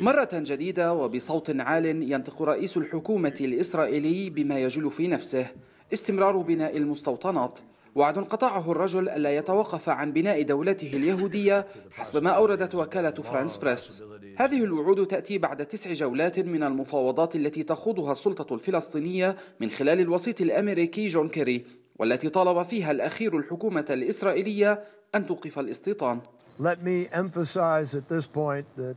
مرة جديدة وبصوت عال ينطق رئيس الحكومة الإسرائيلي بما يجل في نفسه استمرار بناء المستوطنات وعد قطعه الرجل ألا يتوقف عن بناء دولته اليهودية حسب ما أوردت وكالة فرانس بريس هذه الوعود تأتي بعد تسع جولات من المفاوضات التي تخوضها السلطة الفلسطينية من خلال الوسيط الأمريكي جون كيري والتي طالب فيها الأخير الحكومة الإسرائيلية أن توقف الاستيطان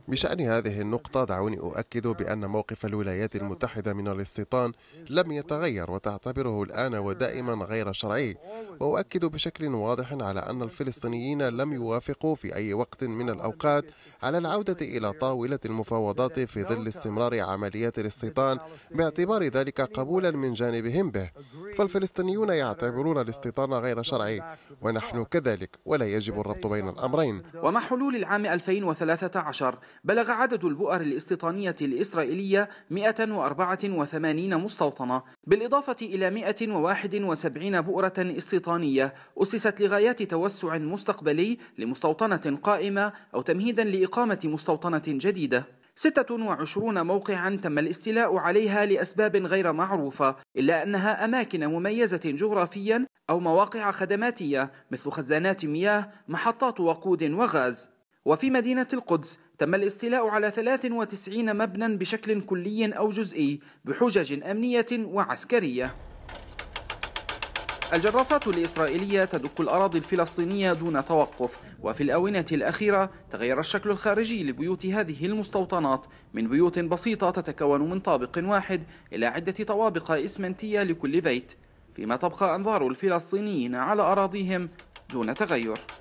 بشأن هذه النقطة دعوني أؤكد بأن موقف الولايات المتحدة من الاستيطان لم يتغير وتعتبره الآن ودائما غير شرعي وأؤكد بشكل واضح على أن الفلسطينيين لم يوافقوا في أي وقت من الأوقات على العودة إلى طاولة المفاوضات في ظل استمرار عمليات الاستيطان باعتبار ذلك قبولا من جانبهم به فالفلسطينيون يعتبرون الاستيطان غير شرعي ونحن كذلك ولا يجب الربط بين الأمرين ومع حلول العام 2013 بلغ عدد البؤر الاستيطانية الإسرائيلية 184 مستوطنة بالإضافة إلى 171 بؤرة استيطانية أسست لغايات توسع مستقبلي لمستوطنة قائمة أو تمهيدا لإقامة مستوطنة جديدة 26 موقعا تم الاستيلاء عليها لأسباب غير معروفة إلا أنها أماكن مميزة جغرافيا أو مواقع خدماتية مثل خزانات مياه محطات وقود وغاز وفي مدينة القدس تم الاستيلاء على 93 مبنى بشكل كلي أو جزئي بحجج أمنية وعسكرية الجرافات الإسرائيلية تدك الأراضي الفلسطينية دون توقف وفي الآونة الأخيرة تغير الشكل الخارجي لبيوت هذه المستوطنات من بيوت بسيطة تتكون من طابق واحد إلى عدة طوابق إسمنتية لكل بيت فيما تبقى أنظار الفلسطينيين على أراضيهم دون تغير